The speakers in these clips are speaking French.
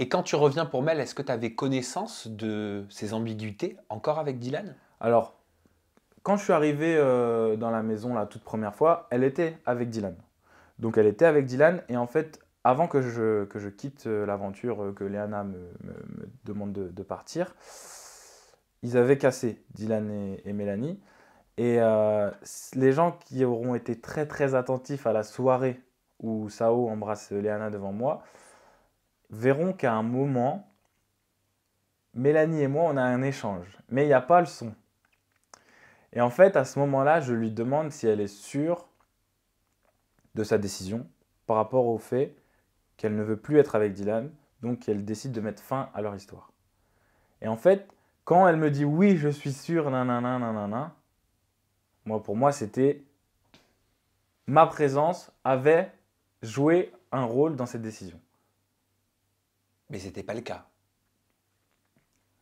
Et quand tu reviens pour Mel, est-ce que tu avais connaissance de ces ambiguïtés encore avec Dylan Alors, quand je suis arrivé euh, dans la maison la toute première fois, elle était avec Dylan. Donc elle était avec Dylan et en fait, avant que je, quitte euh, l'aventure, euh, que Léana me, demande de, partir, ils avaient cassé, Dylan et, Mélanie. Et les gens qui auront été très très attentifs à la soirée où Sao embrasse Léana devant moi, verront qu'à un moment, Mélanie et moi, on a un échange, mais il n'y a pas le son. Et en fait, à ce moment-là, je lui demande si elle est sûre de sa décision par rapport au fait qu'elle ne veut plus être avec Dylan, donc qu'elle décide de mettre fin à leur histoire. Et en fait, quand elle me dit oui, je suis sûre, nanana, moi, pour moi, c'était ma présence avait joué un rôle dans cette décision. Mais c'était pas le cas.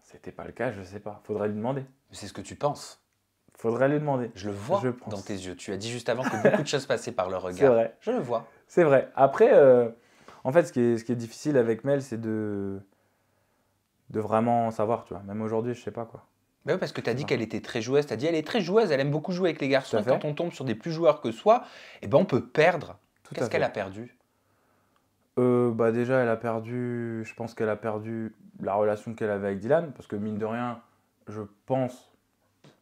C'était pas le cas, je sais pas. Faudrait lui demander. C'est ce que tu penses. Faudrait lui demander. Je le vois je dans tes yeux. Tu as dit juste avant que beaucoup de choses passaient par le regard. C'est vrai. Je le vois. C'est vrai. Après, euh, en fait, ce qui, est, difficile avec Mel, c'est de, de vraiment savoir, tu vois. Même aujourd'hui, je sais pas quoi. Ben parce que tu as dit qu'elle était très joueuse. Tu as dit elle est très joueuse, elle aime beaucoup jouer avec les garçons. Quand on tombe sur des plus joueurs que soi, eh ben, on peut perdre. Qu'est-ce qu'elle a perdu euh, bah déjà, elle a perdu, je pense qu'elle a perdu la relation qu'elle avait avec Dylan, parce que mine de rien, je pense,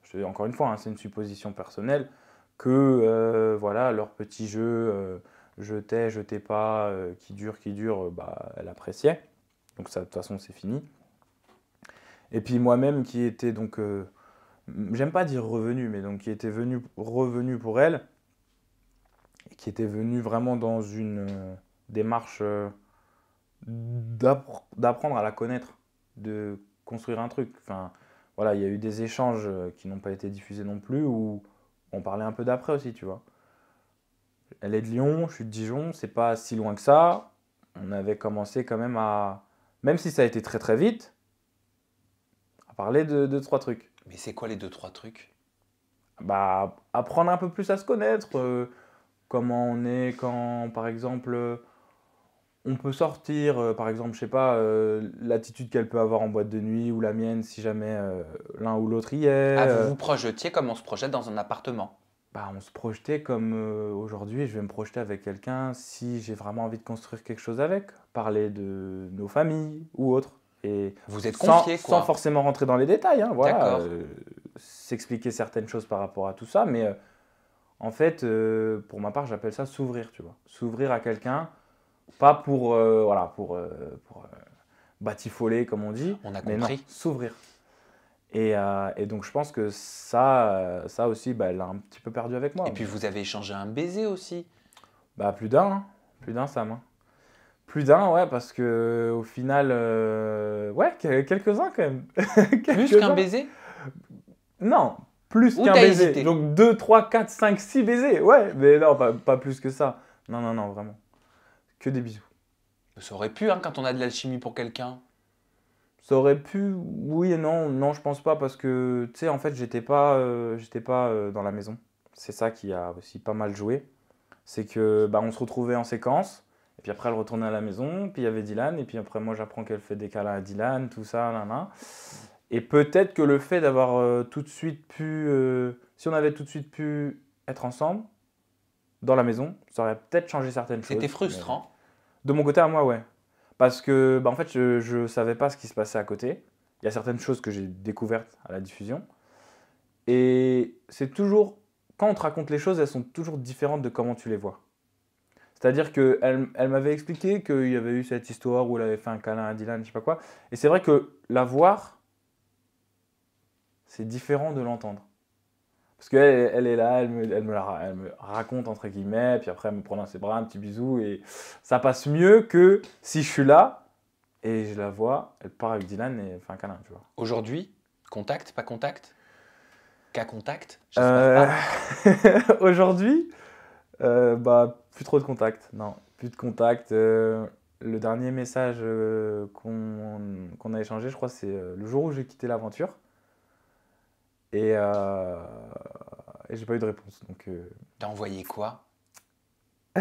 je te dis encore une fois, hein, c'est une supposition personnelle, que euh, voilà, leur petit jeu, euh, je t'ai, je t'ai pas, qui dure, qui dure, bah, elle appréciait. Donc ça, de toute façon, c'est fini. Et puis moi-même, qui était donc, j'aime pas dire revenu, mais donc qui était venu, revenu pour elle, qui était venu vraiment dans une démarche euh, d'apprendre à la connaître, de construire un truc. Enfin, voilà, il y a eu des échanges euh, qui n'ont pas été diffusés non plus, où on parlait un peu d'après aussi, tu vois. Elle est de Lyon, je suis de Dijon, c'est pas si loin que ça. On avait commencé quand même à, même si ça a été très très vite, à parler de, deux trois trucs. Mais c'est quoi les deux trois trucs Bah, apprendre un peu plus à se connaître, euh, comment on est quand, par exemple on peut sortir, euh, par exemple, je sais pas, euh, l'attitude qu'elle peut avoir en boîte de nuit ou la mienne si jamais euh, l'un ou l'autre y est. Ah, vous vous projetiez comme on se projette dans un appartement bah, On se projetait comme aujourd'hui, je vais me projeter avec quelqu'un si j'ai vraiment envie de construire quelque chose avec, parler de nos familles ou autre. Et vous êtes confié, quoi. sans forcément rentrer dans les détails, hein, voilà, s'expliquer certaines choses par rapport à tout ça, mais en fait, pour ma part, j'appelle ça s'ouvrir, tu vois. S'ouvrir à quelqu'un pas pour, euh, voilà, pour, euh, euh, batifoler, comme on dit. On a compris. S'ouvrir. Et, donc, je pense que ça, ça aussi, bah, elle a un petit peu perdu avec moi. Et puis, vous avez échangé un baiser aussi Bah, plus d'un, hein. plus d'un, Sam. Hein. Plus d'un, ouais, parce que au final, ouais, quelques-uns quand même. plus qu'un baiser Non, plus qu'un baiser. Donc deux, trois, quatre, cinq, six baisers. Ouais, mais non, pas, plus que ça. Non, non, non, vraiment. Que des bisous. Ça aurait pu, hein, quand on a de l'alchimie pour quelqu'un. Ça aurait pu, oui et non. Non, je pense pas, parce que, tu sais, en fait, j'étais pas, euh, j'étais pas euh, dans la maison. C'est ça qui a aussi pas mal joué. C'est que, bah, on se retrouvait en séquence, et puis après, elle retournait à la maison, puis il y avait Dylan, et puis après, moi, j'apprends qu'elle fait des câlins à Dylan, tout ça, là, là. Et peut-être que le fait d'avoir euh, tout de suite pu. si on avait tout de suite pu être ensemble, dans la maison, ça aurait peut-être changé certaines choses. C'était frustrant. De mon côté à moi, ouais. Parce que, bah, en fait, je ne savais pas ce qui se passait à côté. Il y a certaines choses que j'ai découvertes à la diffusion. Et c'est toujours. Quand on te raconte les choses, elles sont toujours différentes de comment tu les vois. C'est-à-dire qu'elle elle, m'avait expliqué qu'il y avait eu cette histoire où elle avait fait un câlin à Dylan, je sais pas quoi. Et c'est vrai que la voir, c'est différent de l'entendre. Parce qu'elle elle est là, elle me, elle, me raconte entre guillemets, puis après elle me prend dans ses bras, un petit bisou, et ça passe mieux que si je suis là et je la vois, elle part avec Dylan et fait un câlin, tu vois. Aujourd'hui, contact, pas contact Qu'à contact euh, Aujourd'hui, euh, bah, plus trop de contact, non, plus de contact. Euh, le dernier message qu'on a échangé, je crois, c'est le jour où j'ai quitté l'aventure. Et, euh, et j'ai pas eu de réponse. Donc, euh. T'as envoyé quoi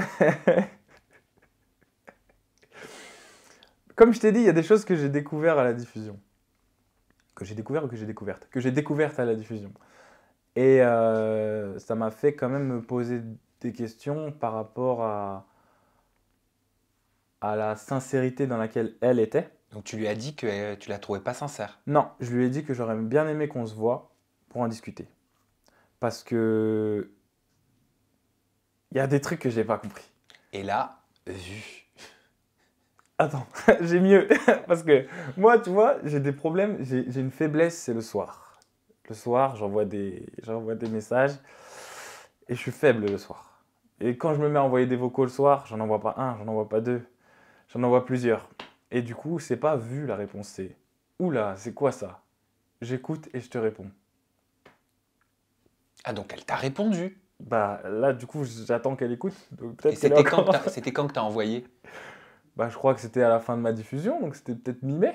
Comme je t'ai dit, il y a des choses que j'ai découvertes à la diffusion. Que j'ai découvert ou que j'ai découvertes Que j'ai découvertes à la diffusion. Et euh, ça m'a fait quand même me poser des questions par rapport à, à la sincérité dans laquelle elle était. Donc tu lui as dit que euh, tu la trouvais pas sincère Non, je lui ai dit que j'aurais bien aimé qu'on se voit en discuter. Parce que il y a des trucs que j'ai pas compris. Et là, Attends, j'ai mieux. Parce que moi, tu vois, j'ai des problèmes, j'ai une faiblesse, c'est le soir. Le soir, j'envoie des, des messages et je suis faible le soir. Et quand je me mets à envoyer des vocaux le soir, j'en envoie pas un, j'en envoie pas deux, j'en envoie plusieurs. Et du coup, c'est pas vu la réponse, c'est Oula, c'est quoi ça J'écoute et je te réponds. Ah, donc elle t'a répondu Bah là, du coup, j'attends qu'elle écoute. Et c'était, quand que t'as envoyé Bah, je crois que c'était à la fin de ma diffusion, donc c'était peut-être mi-mai.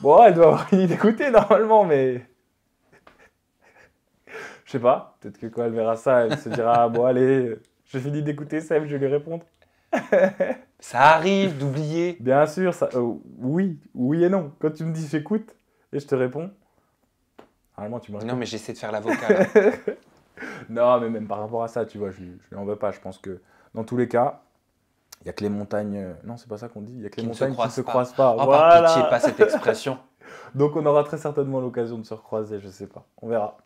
Bon, elle doit avoir fini d'écouter normalement, mais. Je sais pas, peut-être que quand elle verra ça, elle se dira ah, Bon, allez, j'ai fini d'écouter Seb, je vais lui répondre. ça arrive d'oublier. Bien sûr, ça. Euh, oui, oui et non. Quand tu me dis j'écoute et je te réponds, Normalement, tu Non, mais j'essaie de faire l'avocat. non, mais même par rapport à ça, tu vois, je ne veux pas. Je pense que dans tous les cas, il n'y a que les montagnes. Euh, non, c'est pas ça qu'on dit. Il n'y a que les montagnes qui ne se croisent pas. Oh, pitié, pas cette expression. Donc, on aura très certainement l'occasion de se recroiser, je sais pas. On verra.